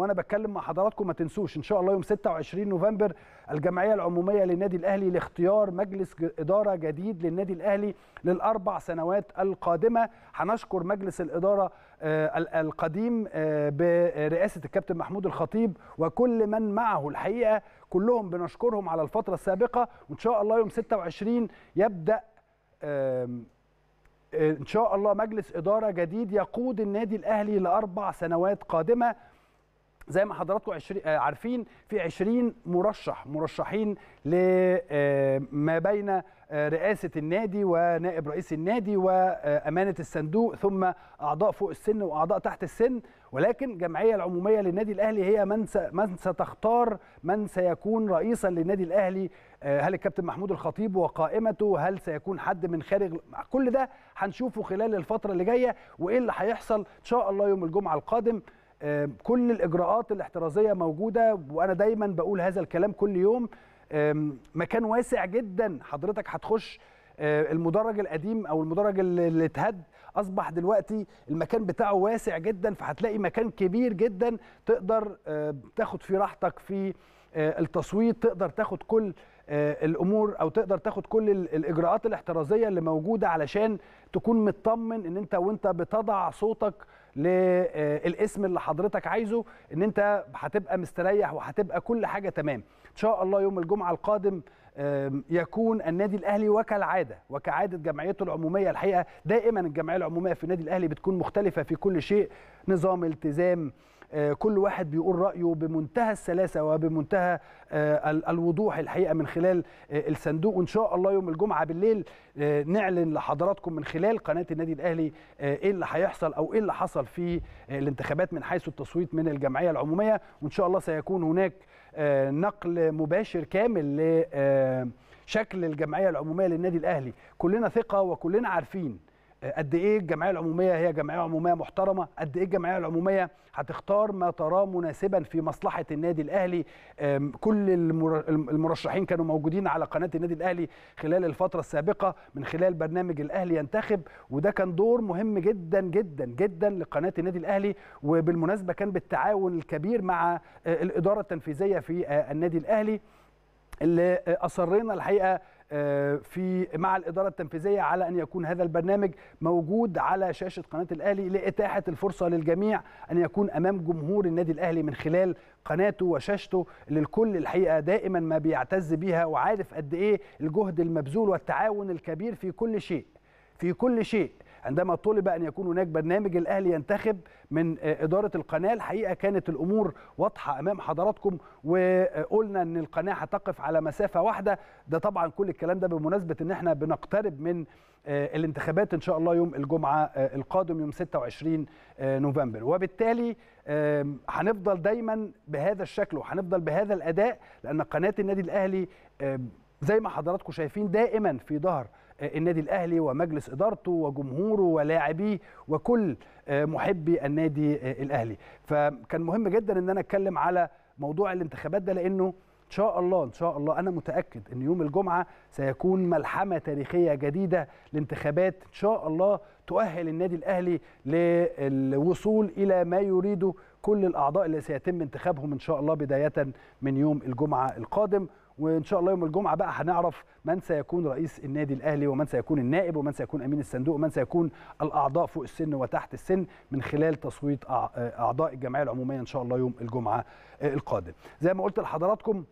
وانا بتكلم مع حضراتكم ما تنسوش ان شاء الله يوم 26 نوفمبر الجمعيه العموميه للنادي الاهلي لاختيار مجلس اداره جديد للنادي الاهلي للاربع سنوات القادمه هنشكر مجلس الاداره آه، القديم آه، برئاسه الكابتن محمود الخطيب وكل من معه الحقيقه كلهم بنشكرهم على الفتره السابقه وان شاء الله يوم 26 يبدا آه، ان شاء الله مجلس اداره جديد يقود النادي الاهلي لاربع سنوات قادمه زي ما حضراتكم آه، عارفين في 20 مرشح مرشحين لما آه، بين آه، رئاسة النادي ونائب رئيس النادي وأمانة الصندوق ثم أعضاء فوق السن وأعضاء تحت السن ولكن الجمعية العمومية للنادي الأهلي هي من من ستختار من سيكون رئيسا للنادي الأهلي هل الكابتن محمود الخطيب وقائمته هل سيكون حد من خارج كل ده هنشوفه خلال الفترة اللي جاية وإيه اللي هيحصل إن شاء الله يوم الجمعة القادم كل الاجراءات الاحترازيه موجوده وانا دايما بقول هذا الكلام كل يوم مكان واسع جدا حضرتك هتخش المدرج القديم او المدرج اللي اتهد اصبح دلوقتي المكان بتاعه واسع جدا فهتلاقي مكان كبير جدا تقدر تاخد فيه راحتك في التصويت تقدر تاخد كل الامور او تقدر تاخد كل الاجراءات الاحترازيه اللي موجوده علشان تكون مطمن ان انت وانت بتضع صوتك للاسم آه، اللي حضرتك عايزه ان انت هتبقى مستريح وهتبقى كل حاجه تمام ان شاء الله يوم الجمعه القادم يكون النادي الاهلي وكالعاده وكعاده جمعيته العموميه الحقيقه دائما الجمعيه العموميه في النادي الاهلي بتكون مختلفه في كل شيء نظام التزام آه، كل واحد بيقول رايه بمنتهى السلاسه وبمنتهى آه، الوضوح الحقيقه من خلال آه، الصندوق وان شاء الله يوم الجمعه بالليل نعلن لحضراتكم من خلال قناه النادي الاهلي ايه اللي هيحصل او ايه اللي حصل في الانتخابات من حيث التصويت من الجمعيه العموميه وان شاء الله سيكون هناك نقل مباشر كامل ل شكل الجمعيه العموميه للنادي الاهلي كلنا ثقه وكلنا عارفين قد ايه الجمعيه العموميه هي جمعيه عموميه محترمه قد ايه الجمعيه العموميه هتختار ما تراه مناسبا في مصلحه النادي الاهلي كل المرشحين كانوا موجودين على قناه النادي الاهلي خلال الفتره السابقه من خلال برنامج الاهلي ينتخب وده كان دور مهم جدا جدا جدا لقناه النادي الاهلي وبالمناسبه كان بالتعاون الكبير مع آه، الاداره التنفيذيه في آه، النادي الاهلي اللي اصرينا الحقيقه آه، في مع الاداره التنفيذيه على ان يكون هذا البرنامج موجود على شاشه قناه الاهلي لاتاحه الفرصه للجميع ان يكون امام جمهور النادي الاهلي من خلال قناته وشاشته للكل الحقيقه دائما ما بيعتز بيها وعارف قد ايه الجهد المبذول والتعاون الكبير في كل شيء في كل شيء عندما طلب ان يكون هناك برنامج الاهلي ينتخب من آه، اداره القناه الحقيقه كانت الامور واضحه امام حضراتكم وقلنا ان القناه هتقف على مسافه واحده ده طبعا كل الكلام ده بمناسبه ان احنا بنقترب من آه، الانتخابات ان شاء الله يوم الجمعه آه، القادم يوم 26 نوفمبر وبالتالي هنفضل دايما بهذا الشكل وهنفضل بهذا الاداء لان قناه النادي الاهلي زي ما حضراتكم شايفين دائما في ظهر آه، النادي الاهلي ومجلس ادارته وجمهوره ولاعبيه وكل آه، محبي النادي آه، الاهلي فكان مهم جدا ان انا اتكلم على موضوع الانتخابات ده لانه ان شاء الله ان شاء الله انا متاكد ان يوم الجمعه سيكون ملحمه تاريخيه جديده لانتخابات ان شاء الله تؤهل النادي الاهلي للوصول الى ما يريده كل الاعضاء اللي سيتم انتخابهم ان شاء الله بدايه من يوم الجمعه القادم وان شاء الله يوم الجمعه بقى هنعرف من سيكون رئيس النادي الاهلي ومن سيكون النائب ومن سيكون امين الصندوق ومن سيكون الاعضاء فوق السن وتحت السن من خلال تصويت اعضاء الجمعيه العموميه ان شاء الله يوم الجمعه القادم زي ما قلت لحضراتكم